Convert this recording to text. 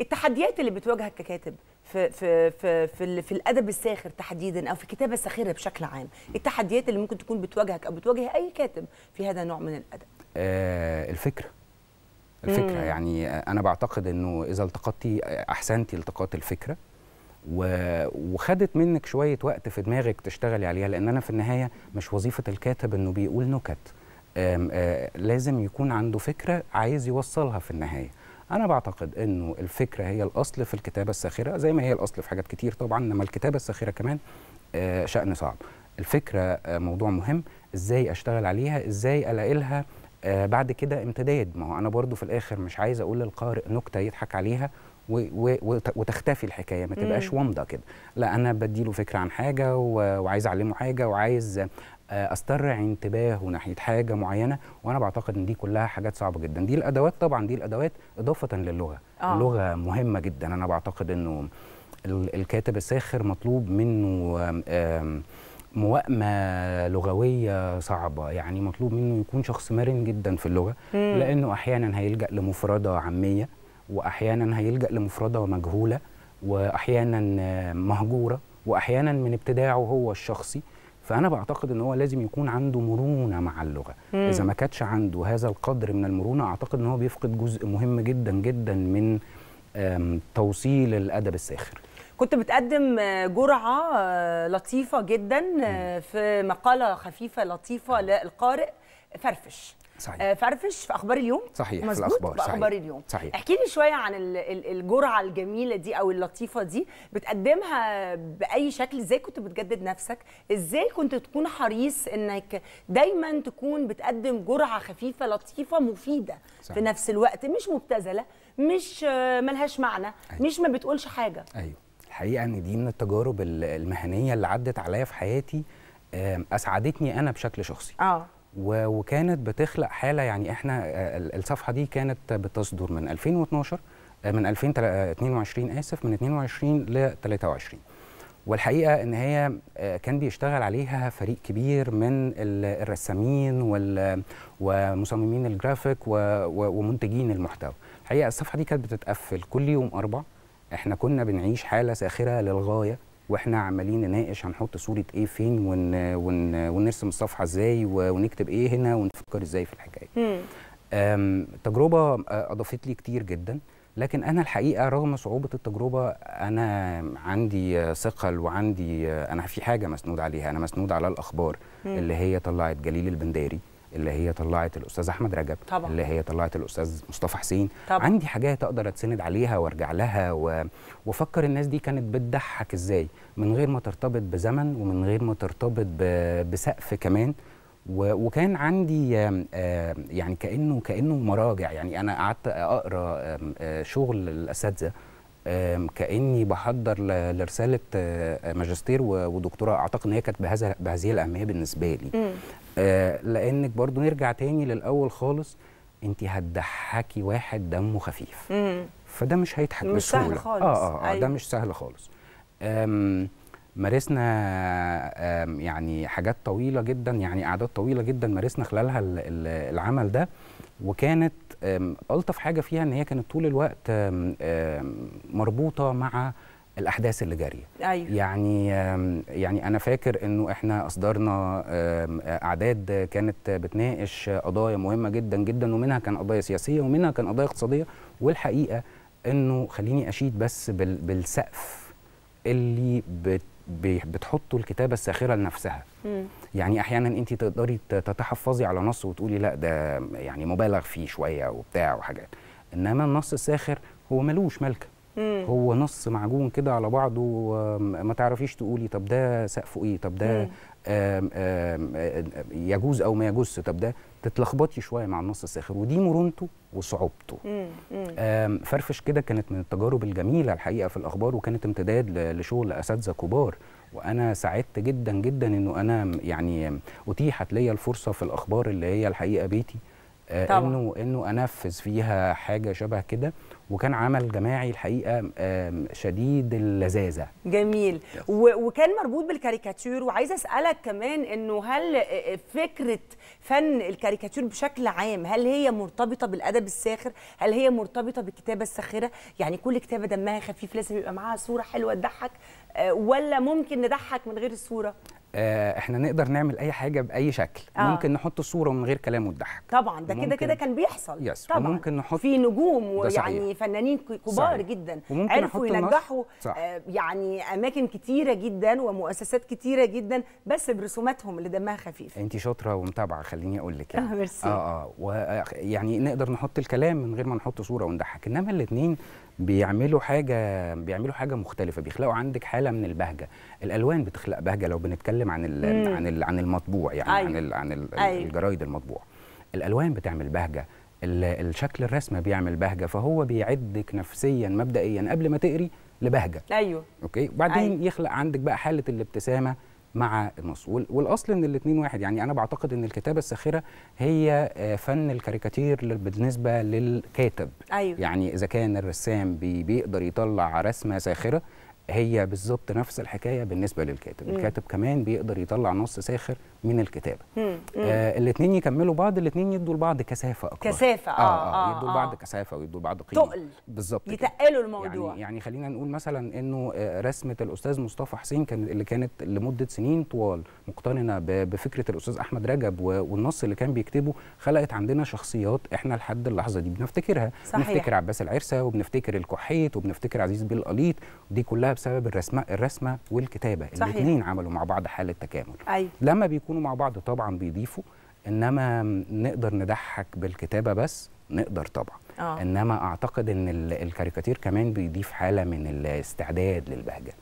التحديات اللي بتواجهك ككاتب في في في في, في الادب الساخر تحديدا او في الكتابه الساخره بشكل عام التحديات اللي ممكن تكون بتواجهك او بتواجه اي كاتب في هذا النوع من الادب آه الفكره الفكره مم. يعني انا بعتقد انه اذا التقطتي احسنتي التقاط الفكره وخدت منك شويه وقت في دماغك تشتغلي عليها لان انا في النهايه مش وظيفه الكاتب انه بيقول نكت آم آم آه، لازم يكون عنده فكره عايز يوصلها في النهايه انا بعتقد انه الفكره هي الاصل في الكتابه الساخره زي ما هي الاصل في حاجات كتير طبعا انما الكتابه الساخره كمان آه، شان صعب الفكره آه، موضوع مهم ازاي اشتغل عليها ازاي الاقي لها آه، بعد كده امتداد ما هو انا برضو في الاخر مش عايز اقول للقارئ نكته يضحك عليها وتختفي الحكايه ما تبقاش ومضه كده لا انا بديله فكره عن حاجه وعايز اعلمه حاجه وعايز آه، استرع انتباهه ناحيه حاجه معينه وانا بعتقد ان دي كلها حاجات صعبه جدا دي الادوات طبعا دي الادوات اضافه للغه آه. اللغه مهمه جدا انا بعتقد انه الكاتب الساخر مطلوب منه موائمة لغوية صعبة يعني مطلوب منه يكون شخص مرن جدا في اللغة مم. لأنه أحيانا هيلجأ لمفردة عامية واحيانا هيلجا لمفرده مجهوله واحيانا مهجوره واحيانا من ابتداعه هو الشخصي فانا بعتقد ان هو لازم يكون عنده مرونه مع اللغه مم. اذا ما كانش عنده هذا القدر من المرونه اعتقد ان هو بيفقد جزء مهم جدا جدا من توصيل الادب الساخر كنت بتقدم جرعه آه، لطيفه جدا آه، في مقاله خفيفه لطيفه للقارئ فرفش صحيح آه، فرفش في اخبار اليوم صحيح في الاخبار في اخبار اليوم صحيح احكي لي شويه عن الجرعه الجميله دي او اللطيفه دي بتقدمها باي شكل ازاي كنت بتجدد نفسك ازاي كنت تكون حريص انك دايما تكون بتقدم جرعه خفيفه لطيفه مفيده صحيح. في نفس الوقت مش مبتذله مش آه، ملهاش معنى أيوه. مش ما بتقولش حاجه ايوه الحقيقه ان دي من التجارب المهنيه اللي عدت عليا في حياتي اسعدتني انا بشكل شخصي اه وكانت بتخلق حاله يعني احنا آه، الصفحه دي كانت بتصدر من 2012 آه، من 2022 آه، اسف من 22 ل 23 والحقيقه ان هي كان بيشتغل عليها فريق كبير من الرسامين ومصممين الجرافيك ومنتجين المحتوى الحقيقه الصفحه دي كانت بتتقفل كل يوم اربع احنا كنا بنعيش حاله ساخره للغايه واحنا عمالين نناقش هنحط صوره ايه فين ون ون ونرسم الصفحه ازاي ونكتب ايه هنا ونفكر ازاي في الحكايه تجربه آه، اضافت لي كتير جدا لكن انا الحقيقه رغم صعوبه التجربه انا عندي آه، ثقل وعندي آه، انا في حاجه مسنود عليها انا مسنود على الاخبار اللي هي طلعت جليل البنداري اللي هي طلعت الاستاذ احمد رجب طبعا. اللي هي طلعت الاستاذ مصطفى حسين طبعا. عندي حاجات اقدر اتسند عليها وارجع لها و... وافكر الناس دي كانت بتضحك ازاي من غير ما ترتبط بزمن ومن غير ما ترتبط ب... بسقف كمان و... وكان عندي يعني كانه كانه مراجع يعني انا قعدت اقرا آه، شغل الاساتذه كاني بحضر لرساله آه، ماجستير ودكتوراه اعتقد ان هي كانت بهذا بهذه الاهميه بالنسبه لي آه لانك برضو نرجع تاني للاول خالص انت هتضحكي واحد دمه خفيف مم. فده مش هيضحك مش بسهوله سهل خالص. اه اه, آه ده أيوه. مش سهل خالص مارسنا يعني حاجات طويله جدا يعني قعدات طويله جدا مارسنا خلالها العمل ده وكانت الطف حاجه فيها ان هي كانت طول الوقت مربوطه مع الاحداث اللي جاريه أيوه. يعني يعني انا فاكر انه احنا اصدرنا اعداد كانت بتناقش قضايا مهمه جدا جدا ومنها كان قضايا سياسيه ومنها كان قضايا اقتصاديه والحقيقه انه خليني اشيد بس بالسقف اللي بت بتحطوا الكتابه الساخره لنفسها م. يعني احيانا انت تقدري تتحفظي على نص وتقولي لا ده يعني مبالغ فيه شويه وبتاع وحاجات انما النص الساخر هو ملوش ملكه هو نص معجون كده على بعضه ما تعرفيش تقولي طب ده سقفه ايه طب ده يجوز او ما يجوزش طب ده تتلخبطي شويه مع النص الساخر ودي مرونته وصعوبته فرفش كده كانت من التجارب الجميله الحقيقه في الاخبار وكانت امتداد لشغل اساتذه كبار وانا سعدت جدا جدا انه انا يعني اتيحت ليا الفرصه في الاخبار اللي هي الحقيقه بيتي آه، طبعا. انه انه انفذ فيها حاجه شبه كده وكان عمل جماعي الحقيقه شديد اللذاذه جميل وكان مربوط بالكاريكاتير وعايزه اسالك كمان انه هل آه، آه، فكره فن الكاريكاتير بشكل عام هل هي مرتبطه بالادب الساخر هل هي مرتبطه بالكتابه الساخره يعني كل كتابه دمها خفيف لازم يبقى معاها صوره حلوه تضحك ولا ممكن نضحك من غير الصوره آه، احنا نقدر نعمل اي حاجه باي شكل آه. ممكن نحط صوره من غير كلام وتضحك طبعا ده كده كده كان بيحصل يس. طبعا ممكن نحط في نجوم ويعني فنانين كبار صحيح. جدا عرفوا ينجحوا آه يعني اماكن كتيره جدا ومؤسسات كتيره جدا بس برسوماتهم اللي دمها خفيف انت شاطره ومتابعه خليني اقول لك يعني. اه ميرسي اه اه ويعني آه، نقدر نحط الكلام من غير ما نحط صوره ونضحك انما الاثنين بيعملوا حاجه بيعملوا حاجه مختلفه بيخلقوا عندك حاله من البهجه الالوان بتخلق بهجه لو بنتكلم عن ال عن ال عن المطبوع يعني أيوه. عن ال عن ال أيوه. الجرايد المطبوع الالوان بتعمل بهجه الشكل الرسمه بيعمل بهجه فهو بيعدك نفسيا مبدئيا قبل ما تقري لبهجه ايوه اوكي وبعدين أيوه. يخلق عندك بقى حاله الابتسامه مع النص والاصل ان الاثنين واحد يعني انا بعتقد ان الكتابه الساخره هي آه، فن الكاريكاتير بالنسبه للكاتب أيوة. يعني اذا كان الرسام بيقدر يطلع رسمه ساخره هي بالظبط نفس الحكايه بالنسبه للكاتب مم. الكاتب كمان بيقدر يطلع نص ساخر من الكتابه آه الاثنين يكملوا بعض الاثنين يدوا لبعض كثافه اكتر كثافه اه اه, آه آه يدوا آه. لبعض آه. كثافه ويدوا لبعض قيمه تقل بالظبط يتقلوا الموضوع يعني, يعني خلينا نقول مثلا انه آه، رسمه الاستاذ مصطفى حسين كان اللي كانت لمده سنين طوال مقترنه بفكره الاستاذ احمد رجب والنص اللي كان بيكتبه خلقت عندنا شخصيات احنا لحد اللحظه دي بنفتكرها صحيح. بنفتكر عباس العرسه وبنفتكر الكحيت وبنفتكر عزيز بيه دي كلها بسبب الرسمه الرسمه والكتابه الاثنين عملوا مع بعض حاله تكامل أي. أيوة. لما بيكونوا مع بعض طبعا بيضيفوا انما نقدر نضحك بالكتابه بس نقدر طبعا أوه. انما اعتقد ان الكاريكاتير كمان بيضيف حاله من الاستعداد للبهجه